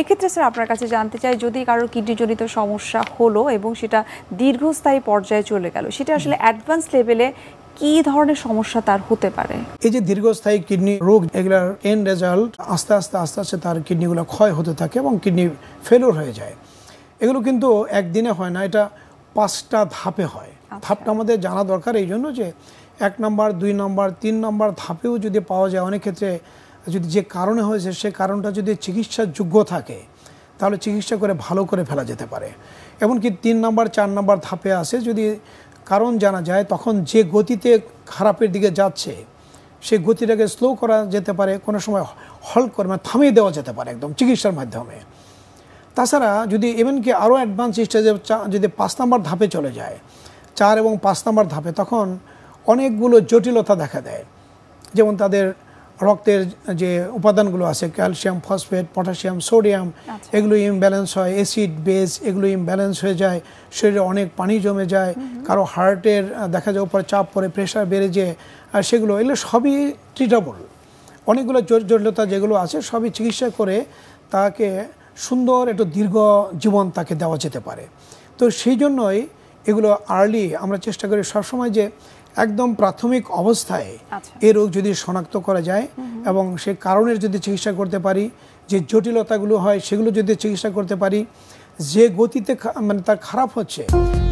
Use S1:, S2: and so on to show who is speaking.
S1: এক্ষেত্রে স্যার আপনার কাছে জানতে চাই যদি কারোর কিডনিজনিত সমস্যা হলো এবং সেটা দীর্ঘস্থায়ী পর্যায়ে চলে গেল সেটা আসলে অ্যাডভান্স লেভেলে কি ধরনের সমস্যা তার হতে পারে
S2: এই যে দীর্ঘস্থায়ী কিডনি রোগ এগুলার এন্ড রেজাল্ট আস্তে আস্তে আস্তে আস্তে তার কিডনিগুলো ক্ষয় হতে থাকে এবং কিডনি ফেলোর হয়ে যায় এগুলো কিন্তু একদিনে হয় না এটা পাঁচটা ধাপে হয় আচ্ছা। ধাপটা আমাদের জানা দরকার এই জন্য যে এক নম্বর দুই নম্বর তিন নম্বর ধাপেও যদি পাওয়া যায় অনেক ক্ষেত্রে যদি যে কারণে হয়েছে সে কারণটা যদি চিকিৎসার যোগ্য থাকে তাহলে চিকিৎসা করে ভালো করে ফেলা যেতে পারে এমনকি তিন নাম্বার চার নাম্বার ধাপে আছে যদি কারণ জানা যায় তখন যে গতিতে খারাপের দিকে যাচ্ছে সেই গতিটাকে স্লো করা যেতে পারে কোনো সময় হল করে মানে থামিয়ে দেওয়া যেতে পারে একদম চিকিৎসার মাধ্যমে তাছাড়া যদি কি আরও অ্যাডভান্স স্টেজে যদি পাঁচ নাম্বার ধাপে চলে যায় চার এবং পাঁচ নাম্বার ধাপে তখন অনেকগুলো জটিলতা দেখা দেয় যেমন তাদের রক্তের যে উপাদানগুলো আছে ক্যালসিয়াম ফসফেট পটাশিয়াম সোডিয়াম আচ্ছা। এগুলো ইমব্যালেন্স হয় অ্যাসিড বেস এগুলো ইমব্যালেন্স হয়ে যায় শরীরে অনেক পানি জমে যায় কারো হার্টের দেখা যায় উপরে চাপ পড়ে প্রেশার বেড়ে যায় আর সেগুলো এগুলো সবই ট্রিটেবল অনেকগুলো জটিলতা যেগুলো আছে সবই চিকিৎসা করে তাকে সুন্দর একটু দীর্ঘ জীবন তাকে দেওয়া যেতে পারে তো সেই জন্যই এগুলো আর্লি আমরা চেষ্টা করি সবসময় যে একদম প্রাথমিক অবস্থায় আচ্ছা। এ রোগ যদি শনাক্ত করা যায় এবং সে কারণের যদি চিকিৎসা করতে পারি যে জটিলতাগুলো হয় সেগুলো যদি চিকিৎসা করতে পারি যে গতিতে মানে তার খারাপ হচ্ছে